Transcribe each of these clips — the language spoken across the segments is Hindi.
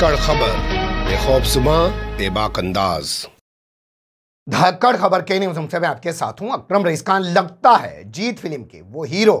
धाकड़ खबर बेखौबसुमा बेबाक अंदाज धाकड़ खबर के न्यूज हमसे मैं आपके साथ हूं अक्रम रईस खान लगता है जीत फिल्म के वो हीरो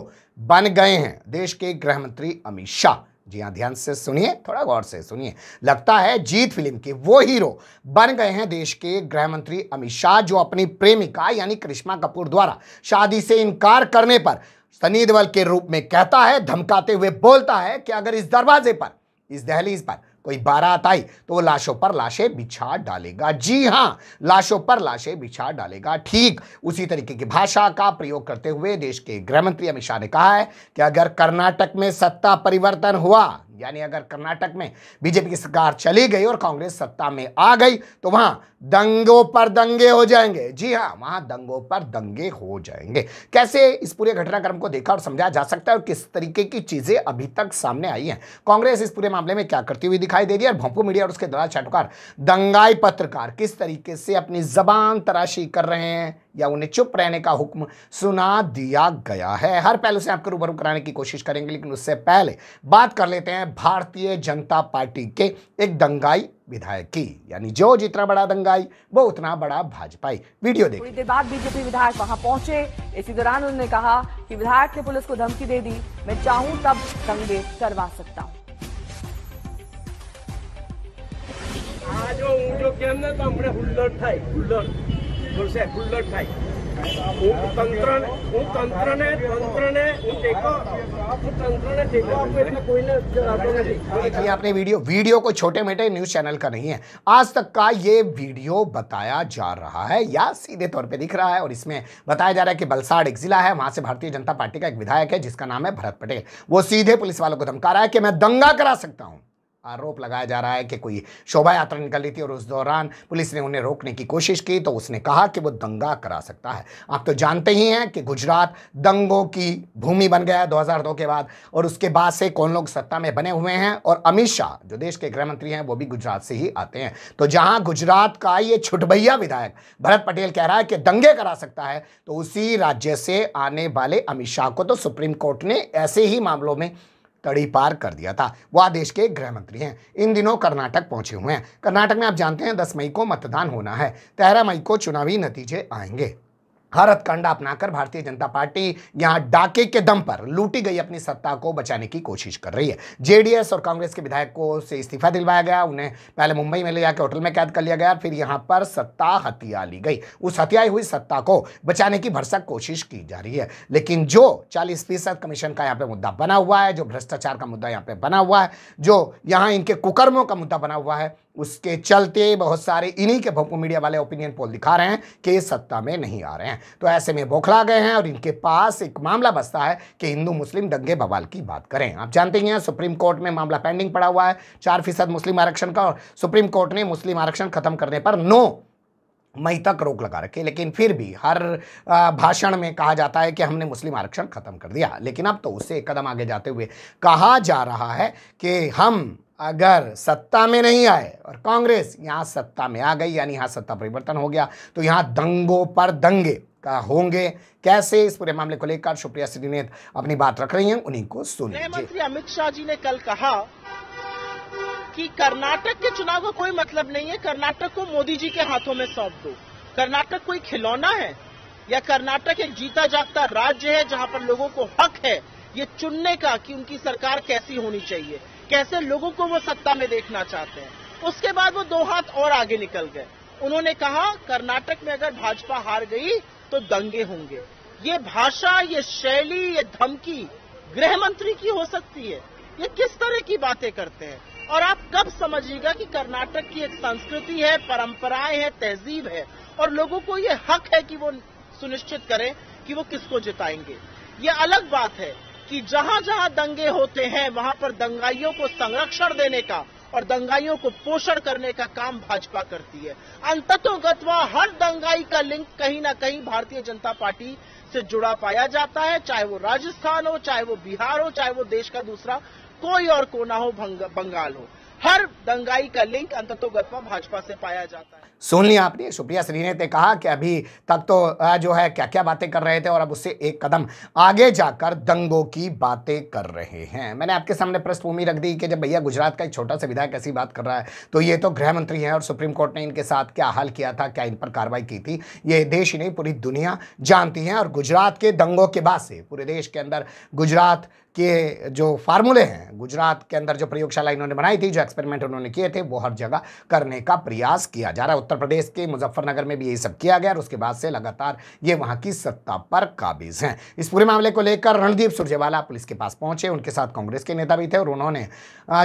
बन गए हैं देश के गृह मंत्री अमित शाह जी हाँ ध्यान से सुनिए थोड़ा गौर से सुनिए लगता है जीत फिल्म के वो हीरो बन गए हैं देश के गृह मंत्री अमित शाह जो अपनी प्रेमिका यानी करिश्मा कपूर द्वारा शादी से इनकार करने पर सनी देवल के रूप में कहता है धमकाते हुए बोलता है कि अगर इस दरवाजे पर इस दहलीज पर कोई बारात आई तो वो लाशों पर लाशें बिछा डालेगा जी हाँ लाशों पर लाशें बिछा डालेगा ठीक उसी तरीके की भाषा का प्रयोग करते हुए देश के गृहमंत्री अमित शाह ने कहा है कि अगर कर्नाटक में सत्ता परिवर्तन हुआ यानी अगर कर्नाटक में बीजेपी की सरकार चली गई और कांग्रेस सत्ता में आ गई तो वहां दंगों पर दंगे हो जाएंगे जी हाँ वहां दंगों पर दंगे हो जाएंगे कैसे इस पूरे घटनाक्रम को देखा और समझा जा सकता है और किस तरीके की चीजें अभी तक सामने आई हैं कांग्रेस इस पूरे मामले में क्या करती हुई दिखाई दे रही है और भोपू मीडिया और उसके द्वारा चाटुकार दंगाई पत्रकार किस तरीके से अपनी जबान तराशी कर रहे हैं या उन्हें चुप रहने का हुक्म सुना दिया गया है हर पहलू से आपको रूबरू कराने की कोशिश करेंगे लेकिन उससे पहले बात कर लेते हैं भारतीय जनता पार्टी के एक दंगाई विधायक की यानी जो जितना बड़ा दंगाई वो उतना बड़ा भाजपा वीडियो देखिए थोड़ी देर बाद बीजेपी विधायक वहां पहुंचे इसी दौरान उन्होंने कहा कि विधायक ने पुलिस को धमकी दे दी मैं चाहूं तब दंगे करवा सकता हूं આ જો હું જો કેમ નતા હમણે હુલ્લડ થાય आपने वीडियो वीडियो को छोटे मेटे न्यूज चैनल का नहीं है आज तक का ये वीडियो बताया जा रहा है या सीधे तौर पे दिख रहा है और इसमें बताया जा रहा है कि बलसाड़ एक जिला है वहां से भारतीय जनता पार्टी का एक विधायक है जिसका नाम है भरत पटेल वो सीधे पुलिस वालों को धमका रहा है कि मैं दंगा करा सकता हूँ आरोप लगाया जा रहा है कि कोई शोभा यात्रा निकली थी और उस दौरान पुलिस ने उन्हें रोकने की कोशिश की तो उसने कहा कि वो दंगा करा सकता है आप तो जानते ही हैं कि गुजरात दंगों की भूमि बन गया है 2002 के बाद और उसके बाद से कौन लोग सत्ता में बने हुए हैं और अमित शाह जो देश के गृह मंत्री हैं वो भी गुजरात से ही आते हैं तो जहाँ गुजरात का ये छुटभैया विधायक भरत पटेल कह रहा है कि दंगे करा सकता है तो उसी राज्य से आने वाले अमित शाह को तो सुप्रीम कोर्ट ने ऐसे ही मामलों में कड़ी पार कर दिया था वह देश के गृह मंत्री हैं इन दिनों कर्नाटक पहुंचे हुए हैं कर्नाटक में आप जानते हैं दस मई को मतदान होना है तेरह मई को चुनावी नतीजे आएंगे हरत कांडा अपनाकर भारतीय जनता पार्टी यहां डाके के दम पर लूटी गई अपनी सत्ता को बचाने की कोशिश कर रही है जेडीएस और कांग्रेस के विधायकों से इस्तीफा दिलवाया गया उन्हें पहले मुंबई में ले जाकर होटल में कैद कर लिया गया फिर यहां पर सत्ता हत्या ली गई उस हत्याई हुई सत्ता को बचाने की भरसक कोशिश की जा रही है लेकिन जो चालीस फीसद कमीशन का यहाँ पे मुद्दा बना हुआ है जो भ्रष्टाचार का मुद्दा यहाँ पे बना हुआ है जो यहाँ इनके कुकर्मों का मुद्दा बना हुआ है उसके चलते बहुत सारे इन्हीं के भोपू मीडिया वाले ओपिनियन पोल दिखा रहे हैं कि ये सत्ता में नहीं आ रहे हैं तो ऐसे में बौखला गए हैं और इनके पास एक मामला बसता है कि हिंदू मुस्लिम दंगे बवाल की बात करें आप जानते ही हैं सुप्रीम कोर्ट में मामला पेंडिंग पड़ा हुआ है चार फीसद मुस्लिम आरक्षण का और सुप्रीम कोर्ट ने मुस्लिम आरक्षण खत्म करने पर नो मई तक रोक लगा रखी लेकिन फिर भी हर भाषण में कहा जाता है कि हमने मुस्लिम आरक्षण खत्म कर दिया लेकिन अब तो उससे एक कदम आगे जाते हुए कहा जा रहा है कि हम अगर सत्ता में नहीं आए और कांग्रेस यहाँ सत्ता में आ गई यानी यहाँ सत्ता परिवर्तन हो गया तो यहाँ दंगों पर दंगे का होंगे कैसे इस पूरे मामले को लेकर सुप्रिया श्रीनेत अपनी बात रख रही हैं उन्हीं को सुन मंत्री अमित शाह जी ने कल कहा कि कर्नाटक के चुनाव का कोई मतलब नहीं है कर्नाटक को मोदी जी के हाथों में सौंप दो कर्नाटक कोई खिलौना है या कर्नाटक एक जीता जागता राज्य है जहाँ पर लोगों को हक है ये चुनने का कि उनकी सरकार कैसी होनी चाहिए कैसे लोगों को वो सत्ता में देखना चाहते हैं उसके बाद वो दो हाथ और आगे निकल गए उन्होंने कहा कर्नाटक में अगर भाजपा हार गई तो दंगे होंगे ये भाषा ये शैली ये धमकी गृह मंत्री की हो सकती है ये किस तरह की बातें करते हैं और आप कब समझिएगा कि कर्नाटक की एक संस्कृति है परंपराएं हैं तहजीब है और लोगों को ये हक है कि वो सुनिश्चित करें कि वो किसको जिताएंगे ये अलग बात है कि जहां जहां दंगे होते हैं वहां पर दंगाइयों को संरक्षण देने का और दंगाइयों को पोषण करने का काम भाजपा करती है अंततोगतवा हर दंगाई का लिंक कहीं ना कहीं भारतीय जनता पार्टी से जुड़ा पाया जाता है चाहे वो राजस्थान हो चाहे वो बिहार हो चाहे वो देश का दूसरा कोई और कोना हो बंगाल हो हर दंगाई का लिंक अंततोगत्वा भाजपा से पाया जाता है सुन लिया आपने सुप्रिया श्रीने ने कहा कि अभी तक तो जो है क्या क्या बातें कर रहे थे और अब उससे एक कदम आगे जाकर दंगों की बातें कर रहे हैं मैंने आपके सामने पृष्ठभूमि रख दी कि जब भैया गुजरात का एक छोटा सा विधायक ऐसी बात कर रहा है तो ये तो गृह मंत्री हैं और सुप्रीम कोर्ट ने इनके साथ क्या हाल किया था क्या इन पर कार्रवाई की थी ये देश ही नहीं पूरी दुनिया जानती है और गुजरात के दंगों के बाद से पूरे देश के अंदर गुजरात के जो फार्मूले हैं गुजरात के अंदर जो प्रयोगशाला इन्होंने बनाई थी जो एक्सपेरिमेंट उन्होंने किए थे वो हर जगह करने का प्रयास किया जा रहा है उत्तर प्रदेश के मुजफ्फरनगर में भी यही सब किया गया और उसके बाद से लगातार ये वहाँ की सत्ता पर काबिज हैं इस पूरे मामले को लेकर रणदीप सुरजेवाला पुलिस के पास पहुंचे उनके साथ कांग्रेस के नेता भी थे और उन्होंने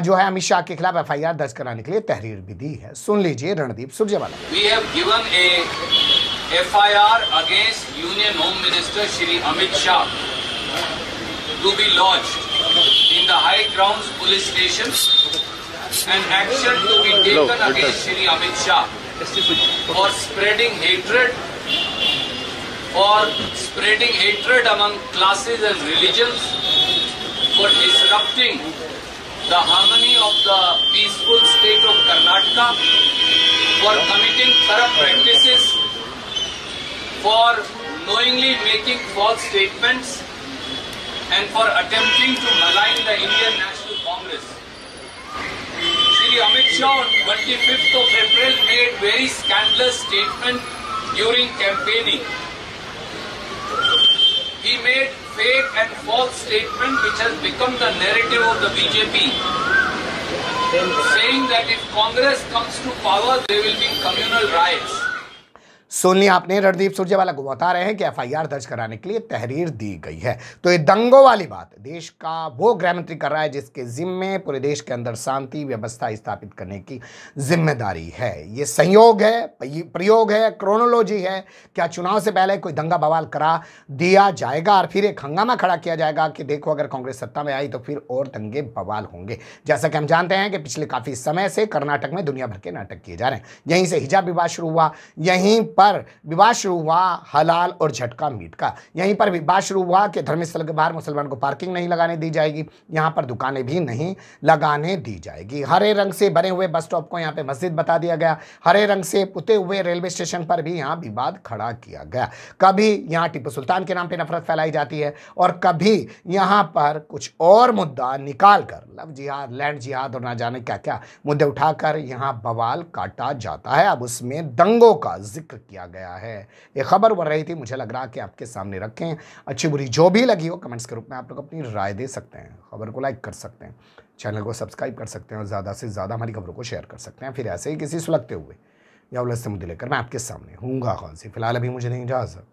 जो है अमित शाह के खिलाफ एफ दर्ज कराने के लिए तहरीर भी दी है सुन लीजिए Randeep Surjewala we have given a FIR against union home minister Shri Amit Shah to be launched in the high grounds police station an action to be taken against Shri Amit Shah for spreading hatred for spreading hatred among classes and religions, for disrupting the harmony of the peaceful state of Karnataka, for committing corrupt practices, for knowingly making false statements, and for attempting On 25th of April, made very scandalous statement during campaigning. He made fake and false statement which has become the narrative of the BJP, saying that if Congress comes to power, there will be communal riots. सुन लिया आपने रणदीप सुरजेवाला को बता रहे हैं कि एफआईआर दर्ज कराने के लिए तहरीर दी गई है तो ये दंगों वाली बात देश का वो गृहमंत्री कर रहा है जिसके जिम्मे पूरे देश के अंदर शांति व्यवस्था स्थापित करने की जिम्मेदारी है ये संयोग है प्रयोग है क्रोनोलॉजी है क्या चुनाव से पहले कोई दंगा बवाल करा दिया जाएगा और फिर एक हंगामा खड़ा किया जाएगा कि देखो अगर कांग्रेस सत्ता में आई तो फिर और दंगे बवाल होंगे जैसा कि हम जानते हैं कि पिछले काफ़ी समय से कर्नाटक में दुनिया भर के नाटक किए जा रहे हैं यहीं से हिजाब विवाद शुरू हुआ यहीं पर पर विवाह शुरू हुआ हलाल और झटका मीट का यहीं पर विवाह शुरू हुआ कि धर्मस्थल के बाहर मुसलमान को पार्किंग नहीं लगाने दी जाएगी यहाँ पर दुकानें भी नहीं लगाने दी जाएगी हरे रंग से भरे हुए बस स्टॉप को यहाँ पे मस्जिद बता दिया गया हरे रंग से पुते हुए रेलवे स्टेशन पर भी यहाँ विवाद खड़ा किया गया कभी यहाँ टीपू सुल्तान के नाम पर नफरत फैलाई जाती है और कभी यहाँ पर कुछ और मुद्दा निकाल कर लव जिहाद लैंड जिहाद और ना जाने क्या क्या मुद्दे उठाकर यहाँ बवाल काटा जाता है अब उसमें दंगों का जिक्र किया किया गया है ये खबर बढ़ रही थी मुझे लग रहा कि आपके सामने रखें अच्छी बुरी जो भी लगी हो कमेंट्स के रूप में आप लोग अपनी राय दे सकते हैं खबर को लाइक कर सकते हैं चैनल को सब्सक्राइब कर सकते हैं और ज़्यादा से ज़्यादा हमारी खबरों को शेयर कर सकते हैं फिर ऐसे ही किसी सुलगते हुए या उलझते मुद्दे लेकर मैं आपके सामने हूँगा कौन सी फिलहाल अभी मुझे नहीं इजाज़त